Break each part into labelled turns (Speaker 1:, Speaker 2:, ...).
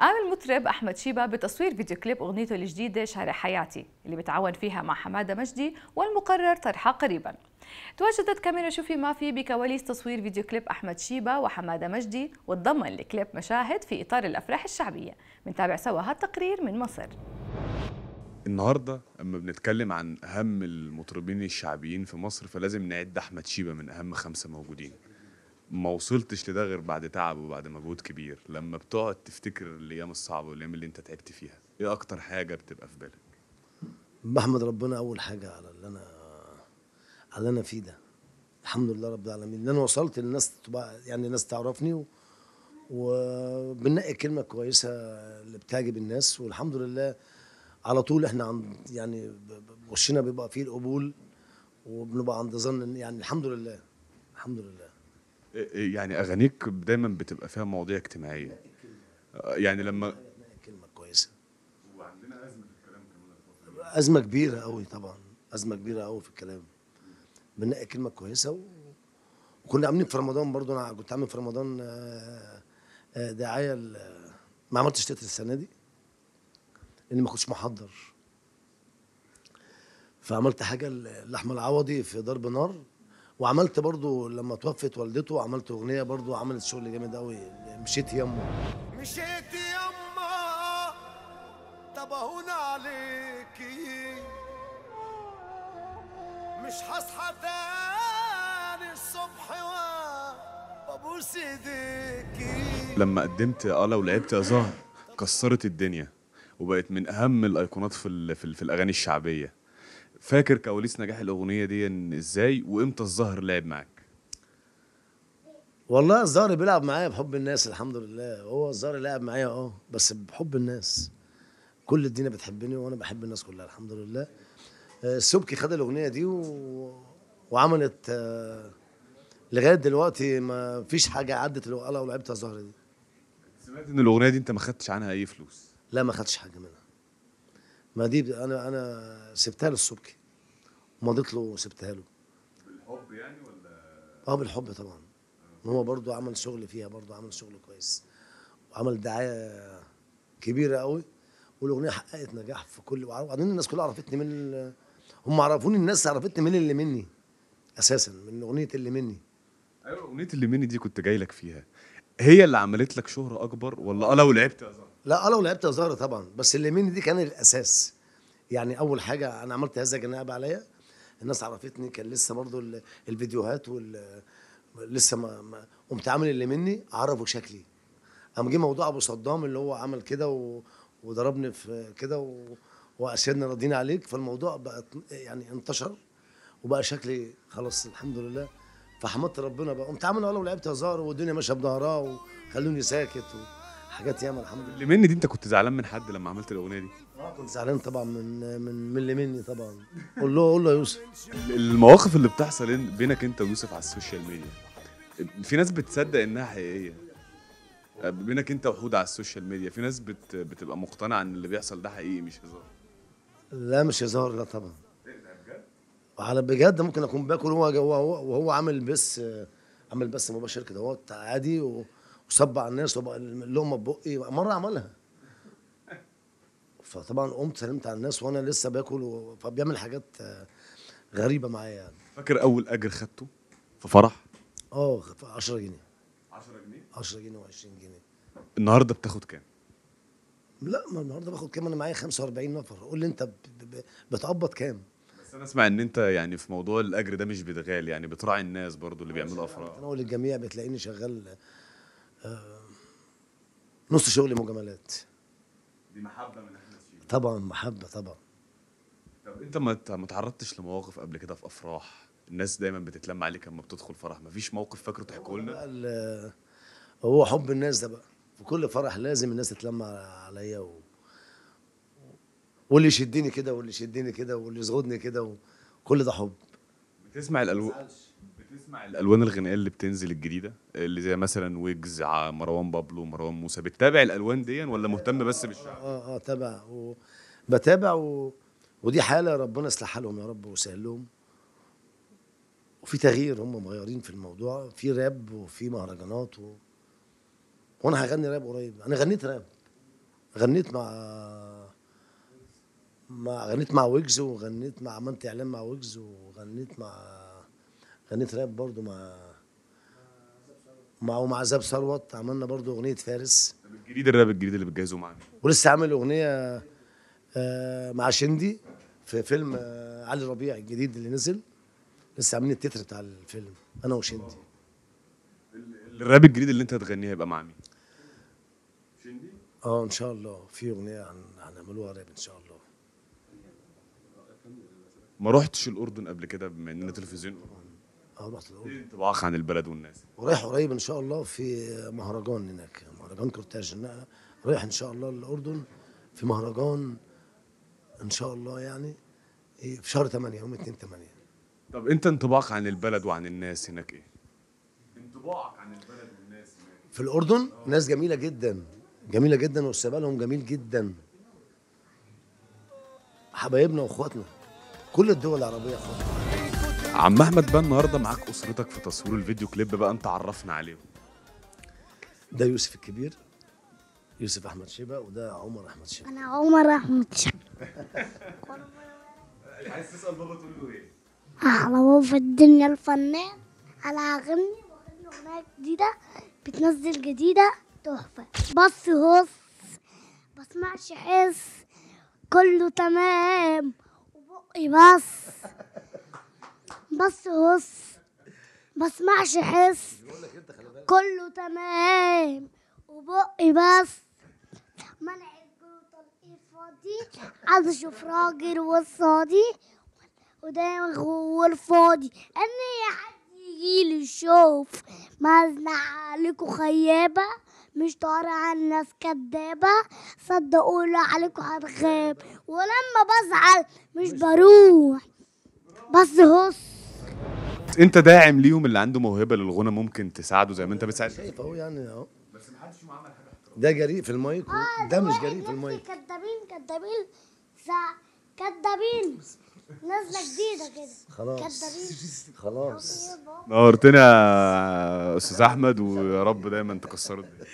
Speaker 1: قام المطرب أحمد شيبة بتصوير فيديو كليب أغنيته الجديدة شارع حياتي اللي بتعاون فيها مع حمادة مجدي والمقرر طرحها قريبا تواجدت كاميرا شوفي ما في بكواليس تصوير فيديو كليب أحمد شيبة وحمادة مجدي وتضمن الكليب مشاهد في إطار الأفراح
Speaker 2: الشعبية بنتابع سوا هالتقرير من مصر
Speaker 3: النهارده اما بنتكلم عن اهم المطربين الشعبيين في مصر فلازم نعد احمد شيبه من اهم خمسه موجودين ما وصلتش لده غير بعد تعب وبعد مجهود كبير لما بتقعد تفتكر الايام الصعبه والايام اللي انت تعبت فيها ايه اكتر حاجه بتبقى في بالك
Speaker 1: بحمد ربنا اول حاجه على اللي انا على اللي انا فيه ده الحمد لله رب العالمين ان انا وصلت للناس يعني الناس تعرفني و... وبنقي كلمه كويسه اللي بتعجب الناس والحمد لله على طول احنا عند يعني وشنا بيبقى فيه القبول وبنبقى عند ظن يعني الحمد لله الحمد لله
Speaker 3: يعني اغانيك دايما بتبقى فيها مواضيع اجتماعيه آه، يعني لما كلمه كويسه وعندنا ازمه في الكلام كمان ازمه كبيره
Speaker 1: قوي طبعا ازمه كبيره قوي في الكلام بنقي كلمه كويسه و... وكنا عاملين في رمضان برضو انا كنت عامل في رمضان آه، آه، دعايه ل... ما عملتش تتر السنه دي لاني ما كنتش محضر فعملت حاجه لاحمد العوضي في ضرب نار وعملت برضو لما توفت والدته عملت اغنيه برضو عملت شغل جامد قوي مشيت يمه مشيت يمه طب اهون عليكي مش هصحى تاني الصبح وابوس ايديكي
Speaker 3: لما قدمت اه لو لعبت يا زهر كسرت الدنيا وبقت من اهم الايقونات في, في الاغاني الشعبيه فاكر كواليس نجاح الاغنيه دي ازاي وامتى الظهر لعب معاك والله الظهر بيلعب معايا بحب الناس الحمد لله هو الظهر لعب معايا اه
Speaker 1: بس بحب الناس كل الدنيا بتحبني وانا بحب الناس كلها الحمد لله آه، سبكي خد الاغنيه دي و... وعملت آه، لغايه دلوقتي ما فيش حاجه عدت الوقاله ولعبتها الظهر دي سمعت
Speaker 3: ان الاغنيه دي انت ما خدتش عنها اي فلوس
Speaker 1: لا ما خدتش حاجه منها ما دي انا انا سبتها للسبكي ومضيت له وسبتها له
Speaker 3: بالحب يعني ولا
Speaker 1: اه بالحب طبعا هو برضو عمل شغل فيها برضو عمل شغل كويس وعمل دعايه كبيره قوي والاغنيه حققت نجاح في كل وبعدين الناس كلها عرفتني من ال... هم عرفوني الناس عرفتني من اللي مني اساسا من اغنيه اللي مني
Speaker 3: ايوه اغنيه اللي مني دي كنت جاي لك فيها هي اللي عملت لك شهره اكبر ولا اه لو لعبت يا
Speaker 1: لا آه، ولعبت يا ظهر طبعا بس اليمين دي كان الاساس يعني اول حاجه انا عملت هذا جناب عليا الناس عرفتني كان لسه برضه الفيديوهات وال لسه ما, قمت عامل اللي مني عرفوا شكلي قام جه موضوع ابو صدام اللي هو عمل كده و... وضربني في كده و... واسيادنا راضيين عليك فالموضوع بقى يعني انتشر وبقى شكلي خلاص الحمد لله فحمدت ربنا بقى قمت عامل ولو آه، لعبت هزار والدنيا ماشيه بظهرها وخلوني ساكت و... حاجات ياما الحمد لله اللي
Speaker 3: مني دي انت كنت زعلان من حد لما عملت الاغنيه دي
Speaker 1: اه كنت زعلان طبعا من من من اللي مني طبعا قول له قول له يا يوسف
Speaker 3: المواقف اللي بتحصل بينك انت ويوسف على السوشيال ميديا في ناس بتصدق انها حقيقيه آه، بينك انت وحود على السوشيال ميديا في ناس بت... بتبقى مقتنعه ان اللي بيحصل ده حقيقي مش هزار
Speaker 1: لا مش هزار لا طبعا إيه على بجد ممكن اكون باكل وهو وهو عامل بس آه، عامل بس مباشر كده عادي و... وصب على الناس اللقمه ببقي مره عملها فطبعا قمت سلمت على الناس وانا لسه باكل فبيعمل
Speaker 3: حاجات غريبه معايا يعني فاكر اول اجر خدته في فرح؟
Speaker 1: اه 10 جنيه 10 جنيه 10 جنيه و20 جنيه
Speaker 3: النهارده بتاخد كام؟
Speaker 1: لا ما النهارده باخد كام انا معايا 45 نفر قول لي انت بتقبض كام؟ بس انا اسمع
Speaker 3: ان انت يعني في موضوع الاجر ده مش بتغال يعني بتراعي الناس برضو اللي بيعملوا يعني افراح
Speaker 1: انا اقول للجميع بتلاقيني شغال آه،
Speaker 3: نص شغلي مجاملات دي محبه من احمد شيبه طبعا محبه طبعا طب انت ما تعرضتش لمواقف قبل كده في افراح الناس دايما بتتلم عليك لما بتدخل فرح ما فيش موقف فاكره تحكوا
Speaker 1: لنا هو حب الناس ده بقى في كل فرح لازم الناس تتلم عليا و... واللي يشدني كده واللي يشدني كده واللي يزغدني كده وكل ده حب بتسمع الالوان بتسمع الالوان
Speaker 3: الغنائيه اللي بتنزل الجديده اللي زي مثلا ويجز مروان بابلو مروان موسى بتتابع الالوان دي ولا مهتم بس بالشعب؟
Speaker 1: اه اه تابع وبتابع بتابع و... ودي حاله ربنا يصلح حالهم يا رب ويسهل لهم وفي تغيير هم مغيرين في الموضوع في راب وفي مهرجانات و... وانا هغني راب قريب انا غنيت راب غنيت مع مع غنيت مع ويجز وغنيت مع عملت اعلان مع ويجز وغنيت مع غنيت راب برضو مع مع ومع زاب ثروت عملنا برضو اغنيه فارس
Speaker 3: الجديد الراب الجديد اللي بتجهزه معانا
Speaker 1: ولسه عامل اغنيه آه، مع شندي في فيلم آه، علي ربيع الجديد اللي نزل لسه عاملين التتر بتاع الفيلم انا وشندي
Speaker 3: الراب الجديد اللي انت هتغنيه هيبقى مع مين؟ شندي؟
Speaker 1: اه ان شاء الله في اغنيه هنعملوها راب ان شاء الله
Speaker 3: ما رحتش الاردن قبل كده بما اننا تلفزيون اه رحت الاردن إيه، انطباعك عن البلد والناس ورايح
Speaker 1: قريب ان شاء الله في مهرجان هناك مهرجان كورتاج رايح ان شاء الله الاردن في مهرجان ان شاء الله يعني إيه، في شهر 8 يوم 2 8
Speaker 3: طب انت انطباعك عن البلد وعن الناس هناك ايه؟ انطباعك عن البلد والناس هناك في الاردن أوه. ناس جميله جدا جميله جدا
Speaker 1: واستقبالهم جميل جدا حبايبنا واخواتنا
Speaker 3: كل الدول العربيه اخواتنا عم احمد بقى النهارده معاك اسرتك في تصوير الفيديو كليب بقى انت عرفنا عليهم ده يوسف الكبير يوسف احمد
Speaker 1: شيبه وده عمر احمد شيبه انا
Speaker 2: عمر احمد
Speaker 1: شيبه
Speaker 3: عايز تسال بابا تقول له ايه؟
Speaker 2: احلى أه، بابا في الدنيا الفنان انا هغني واغني اغنيه جديده بتنزل جديده تحفه بص هص بسمعش حس كله تمام وبقي بس بص بسمعش حس كله تمام وبقي بس منع الجلوطة الفاضي عايز اشوف راجل وصادي ودايما والفاضي الفاضي ان حد يجيلي يشوف مزنع عليكوا خيابة مش طارع على الناس كدابة صدقوا لو عليكوا هتخاب ولما بزعل مش بروح بس هص
Speaker 3: انت داعم ليهم اللي عنده موهبه للغنى ممكن تساعده زي ما انت بتساعد شايف اهو
Speaker 1: يعني اهو بس ما حدش عمل
Speaker 3: حاجه ده جريء في المايك آه، ده مش جريء في المايك
Speaker 2: كدابين كدابين كدابين نزله جديده كده خلاص كدابين خلاص
Speaker 3: نورتنا يا استاذ احمد ويا رب دايما تكسر الدنيا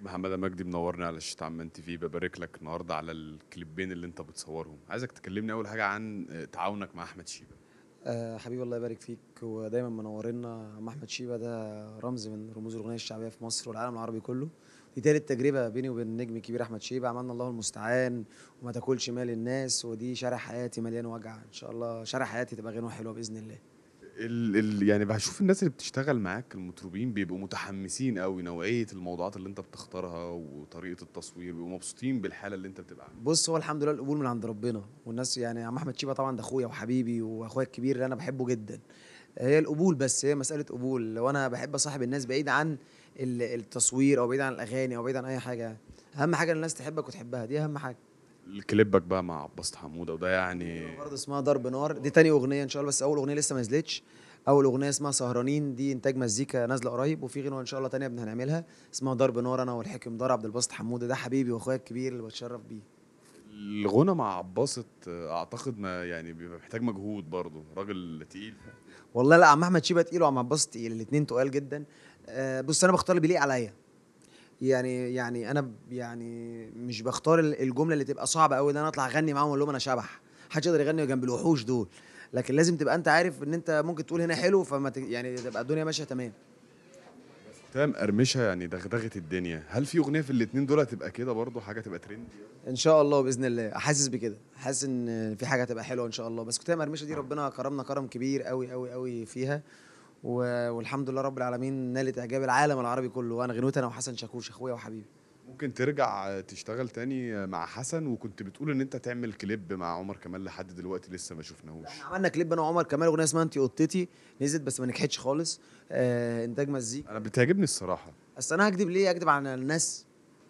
Speaker 3: محمد مجدي منورني على الشتا عمان تي في ببارك لك النهارده على الكليبين اللي انت بتصورهم عايزك تكلمني اول حاجه عن تعاونك مع احمد شيبه
Speaker 4: آه، حبيبي الله يبارك فيك ودايما منورنا عم احمد شيبه ده رمز من رموز الاغنيه الشعبيه في مصر والعالم العربي كله دي تالت تجربه بيني وبين النجم الكبير احمد شيبه عملنا الله المستعان وما تاكلش مال الناس ودي شارع حياتي مليان وجع ان شاء الله شارع حياتي تبقى غنوه حلوه باذن الله
Speaker 3: ال ال يعني بشوف الناس اللي بتشتغل معاك المطربين بيبقوا متحمسين قوي نوعيه الموضوعات اللي انت بتختارها وطريقه التصوير بيبقوا مبسوطين بالحاله اللي انت بتبقى عاملها
Speaker 4: بص هو الحمد لله القبول من عند ربنا والناس يعني عم احمد شيبه طبعا ده اخويا وحبيبي واخويا الكبير اللي انا بحبه جدا هي القبول بس هي مساله قبول وانا بحب اصاحب الناس بعيد عن التصوير او بعيد عن الاغاني او بعيد عن اي حاجه اهم حاجه الناس تحبك وتحبها دي اهم حاجه
Speaker 3: كليبك بقى مع عباس حموده وده يعني برضه
Speaker 4: اسمها ضرب نار دي تاني اغنيه ان شاء الله بس اول اغنيه لسه ما نزلتش اول اغنيه اسمها سهرانين دي انتاج مزيكا نازله قريب وفي غنوه ان شاء الله تانية هنعملها اسمها ضرب نار انا والحكم دار عبد الباسط حموده ده حبيبي واخويا الكبير اللي بتشرف بيه الغنى مع عباسط اعتقد ما
Speaker 3: يعني بيبقى محتاج مجهود برضه راجل تقيل
Speaker 4: والله لا عم احمد شيبه تقيل وعم عباسط تقيل الاثنين تقال جدا آه، بص انا بختار اللي بيليق عليا يعني يعني انا يعني مش بختار الجمله اللي تبقى صعبه قوي ان انا اطلع اغني معاهم اقول لهم انا شبح محدش يقدر يغني جنب الوحوش دول لكن لازم تبقى انت عارف ان انت ممكن تقول هنا حلو فما ت... يعني تبقى الدنيا ماشيه تمام
Speaker 3: تمام قرمشه يعني دغدغه الدنيا هل في اغنيه في الاثنين دول هتبقى كده برضه حاجه تبقى ترند
Speaker 4: ان شاء الله باذن الله حاسس بكده حاسس ان في حاجه هتبقى حلوه ان شاء الله بس كنت قرمشه دي ربنا كرمنا كرم كبير قوي قوي قوي فيها والحمد لله رب العالمين نالت اعجاب العالم العربي كله وانا غنوت انا وحسن شاكوش اخويا وحبيبي ممكن
Speaker 3: ترجع تشتغل تاني مع حسن وكنت بتقول ان انت تعمل كليب مع عمر كمال لحد دلوقتي لسه ما شفناهوش
Speaker 4: عملنا كليب انا وعمر كمال اغنيه اسمها انت قطتي نزلت بس ما نجحتش خالص آه انتاج مزيكا انا بتعجبني الصراحه اصل انا هكدب ليه هكدب على الناس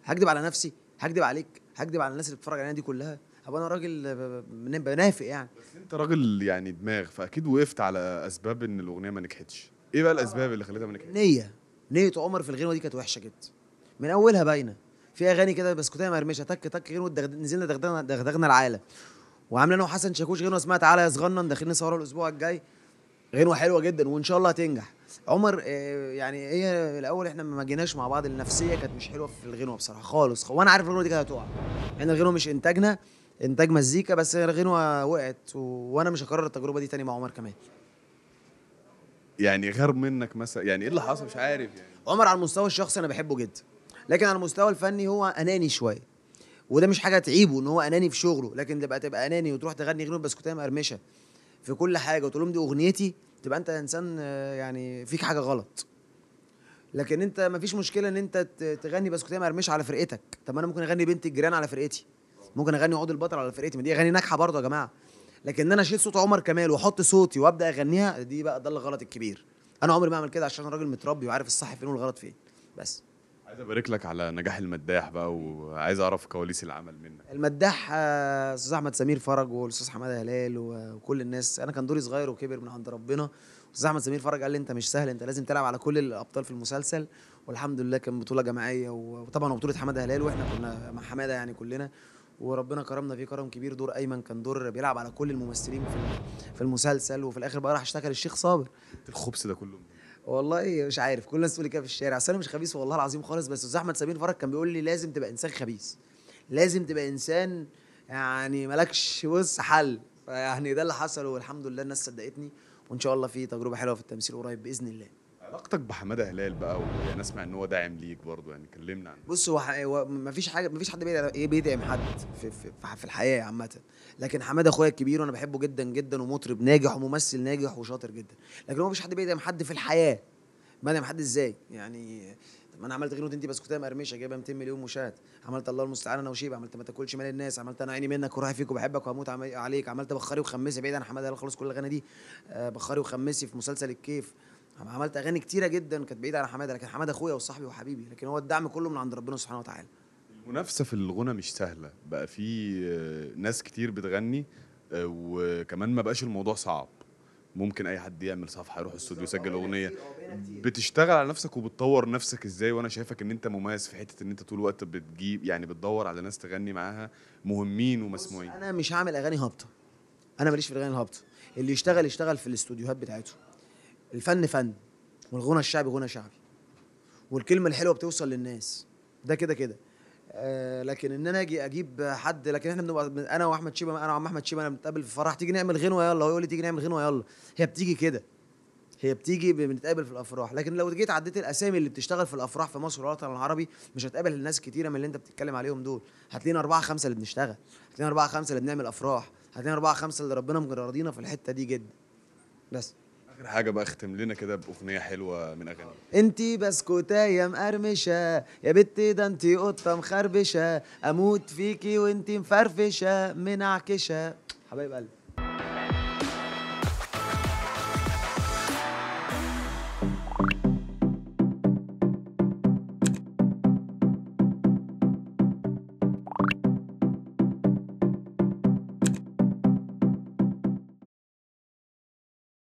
Speaker 4: هكدب على نفسي هكدب عليك هكدب على الناس اللي بتتفرج علينا دي كلها ابقى انا راجل بنافق يعني
Speaker 3: بس انت راجل يعني دماغ فاكيد وقفت على اسباب ان الاغنيه ما نجحتش ايه بقى الاسباب اللي خلتها ما نجحتش نيه نيه عمر في الغنوه دي كانت وحشه جدا من اولها باينه في
Speaker 4: اغاني كده بسكوتيه مرمشه تك تك غنوه دغد... نزلنا دغدغنا دغدغنا العالم وعامله انا وحسن شاكوش غنوه اسمها تعالى يا صغنن داخلين نصورها الاسبوع الجاي غنوه حلوه جدا وان شاء الله هتنجح عمر آه، يعني هي الاول احنا ما جيناش مع بعض النفسيه كانت مش حلوه في الغنوه بصراحه خالص وانا عارف الغنوه دي كانت هتقع احنا يعني الغنوه مش انتاجنا انتاج مزيكا بس غنوه وقعت و... وانا مش هكرر التجربه دي تاني مع عمر كمان
Speaker 3: يعني غير منك
Speaker 4: مثلا يعني ايه اللي حصل مش عارف يعني عمر على المستوى الشخصي انا بحبه جدا لكن على المستوى الفني هو اناني شويه وده مش حاجه تعيبه ان هو اناني في شغله لكن تبقى تبقى اناني وتروح تغني غنوه بسكوتيه مقرمشه في كل حاجه وتقول لهم دي اغنيتي تبقى انت انسان آه، يعني فيك حاجه غلط لكن انت مفيش مشكله ان انت تغني بسكوتيه مقرمشه على فرقتك طب انا ممكن اغني بنت الجيران على فرقتي ممكن اغني عود البطل على فرقتي ما دي اغاني ناجحه برضه يا جماعه لكن ان انا اشيل صوت عمر كمال واحط صوتي وابدا اغنيها دي بقى ده الغلط الكبير انا عمري ما اعمل كده عشان راجل متربي وعارف الصح فين والغلط فين
Speaker 3: بس عايز ابارك لك على نجاح المداح بقى وعايز اعرف كواليس العمل منك
Speaker 4: المداح آه، استاذ احمد سمير فرج والاستاذ حماده هلال وكل الناس انا كان دوري صغير وكبر من عند ربنا استاذ احمد سمير فرج قال لي انت مش سهل انت لازم تلعب على كل الابطال في المسلسل والحمد لله كان بطوله جماعيه وطبعا بطوله حماده هلال واحنا كنا مع حماده يعني كلنا وربنا كرمنا فيه كرم كبير دور ايمن كان دور بيلعب على كل الممثلين في في المسلسل وفي الاخر بقى راح اشتغل الشيخ صابر الخبث ده كله والله مش عارف كل الناس تقول لي كده في الشارع اصل انا مش خبيث والله العظيم خالص بس استاذ احمد سمير فرج كان بيقول لي لازم تبقى انسان خبيث لازم تبقى انسان يعني مالكش بص حل فيعني ده اللي حصل والحمد لله الناس صدقتني وان شاء الله في تجربه حلوه في التمثيل قريب باذن الله
Speaker 3: علاقتك بحماده هلال بقى وانا اسمع ان هو داعم ليك برضه يعني كلمنا عنه
Speaker 4: بص هو, هو مفيش حاجه مفيش حد إيه، بيدعم حد في, في, في الحياه عامه لكن حماده اخويا الكبير وانا بحبه جدا جدا ومطرب ناجح وممثل ناجح وشاطر جدا لكن هو مفيش حد بيدعم حد في الحياه بدعم حد ازاي يعني ما انا عملت غنوه انت بسكوتيه مقرمشه جايبه 200 مليون مشاهد عملت الله المستعان انا وشيبه عملت ما تاكلش مال الناس عملت انا عيني منك ورايح فيك وبحبك وهموت عليك عملت بخاري وخمسي بعيد عن حماده خلاص كل الغنى دي آه، بخاري وخمسي في مسلسل الكيف عملت اغاني كتيره جدا كانت بعيده عن حماده لكن حماده اخويا وصاحبي وحبيبي لكن هو الدعم كله من عند ربنا سبحانه وتعالى
Speaker 3: المنافسه في الغنى مش سهله بقى في آه، ناس كتير بتغني آه، وكمان ما بقاش الموضوع صعب ممكن اي حد يعمل صفحه يروح الاستوديو يسجل اغنيه بتشتغل على نفسك وبتطور نفسك ازاي وانا شايفك ان انت مميز في حته ان انت طول الوقت بتجيب يعني بتدور على ناس تغني معاها مهمين ومسموعين
Speaker 4: انا مش هعمل اغاني هابطه انا ماليش في الاغاني الهابطه اللي يشتغل يشتغل في الاستوديوهات بتاعتهم الفن فن والغنى الشعبي غنى شعبي والكلمه الحلوه بتوصل للناس ده كده كده آه لكن ان انا اجي اجيب حد لكن احنا بنبقى انا واحمد شيبه انا وعم احمد شيبه انا بنتقابل في فرح تيجي نعمل غنوه يلا هو يقول لي تيجي نعمل غنوه يلا هي بتيجي كده هي بتيجي بنتقابل في الافراح لكن لو جيت عديت الاسامي اللي بتشتغل في الافراح في مصر والوطن العربي مش هتقابل الناس كتيره من اللي انت بتتكلم عليهم دول هتلاقينا اربعه خمسه اللي بنشتغل هتلاقينا اربعه خمسه اللي بنعمل افراح هتلاقينا اربعه خمسه اللي ربنا مجردينا في الحته دي جدا بس
Speaker 3: اخر حاجه بقى اختم لنا كده باغنيه حلوه من اغاني
Speaker 4: انت يا مقرمشه يا بت ده انت قطه مخربشه اموت فيكي وانت مفرفشه من عكشه حبايب قلبي